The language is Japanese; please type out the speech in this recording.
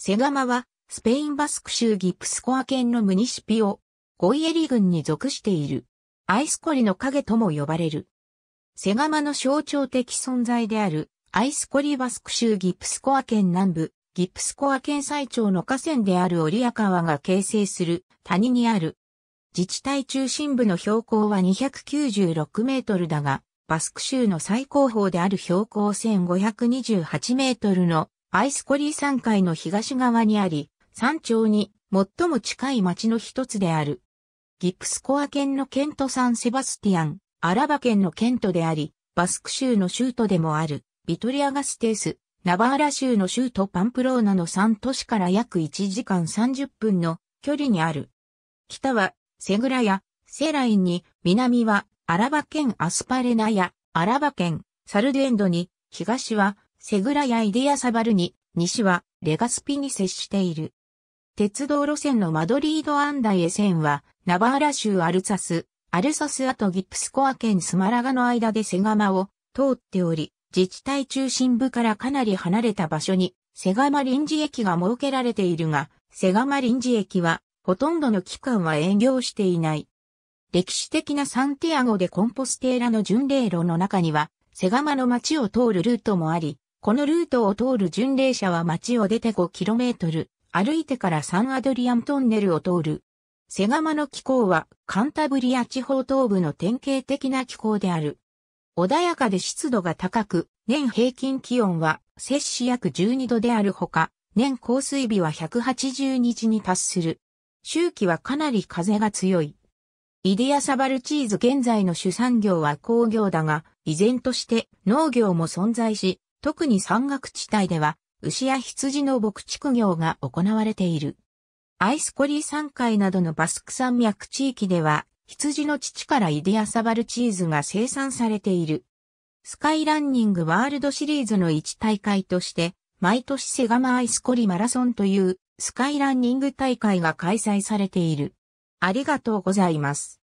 セガマは、スペインバスク州ギプスコア県のムニシピオ、ゴイエリ郡に属している。アイスコリの影とも呼ばれる。セガマの象徴的存在である、アイスコリバスク州ギプスコア県南部、ギプスコア県最長の河川であるオリア川が形成する谷にある。自治体中心部の標高は296メートルだが、バスク州の最高峰である標高1528メートルのアイスコリー山海の東側にあり、山頂に最も近い町の一つである。ギプスコア県のケントサンセバスティアン、アラバ県のケントであり、バスク州の州都でもある、ビトリアガステース、ナバーラ州の州都パンプローナの3都市から約1時間30分の距離にある。北はセグラやセラインに、南はアラバ県アスパレナやアラバ県サルデエンドに、東はセグラやイディアサバルに、西はレガスピに接している。鉄道路線のマドリード・アンダイエ線は、ナバーラ州アルサス、アルサスアとギプスコア県スマラガの間でセガマを通っており、自治体中心部からかなり離れた場所に、セガマ臨時駅が設けられているが、セガマ臨時駅は、ほとんどの期間は営業していない。歴史的なサンティアゴでコンポステーラの巡礼路の中には、セガマの街を通るルートもあり、このルートを通る巡礼者は町を出て 5km、歩いてからサンアドリアントンネルを通る。セガマの気候はカンタブリア地方東部の典型的な気候である。穏やかで湿度が高く、年平均気温は摂氏約12度であるほか、年降水日は180日に達する。周期はかなり風が強い。イディアサバルチーズ現在の主産業は工業だが、依然として農業も存在し、特に山岳地帯では、牛や羊の牧畜業が行われている。アイスコリー山海などのバスク山脈地域では、羊の乳からイデアサバルチーズが生産されている。スカイランニングワールドシリーズの一大会として、毎年セガマアイスコリマラソンというスカイランニング大会が開催されている。ありがとうございます。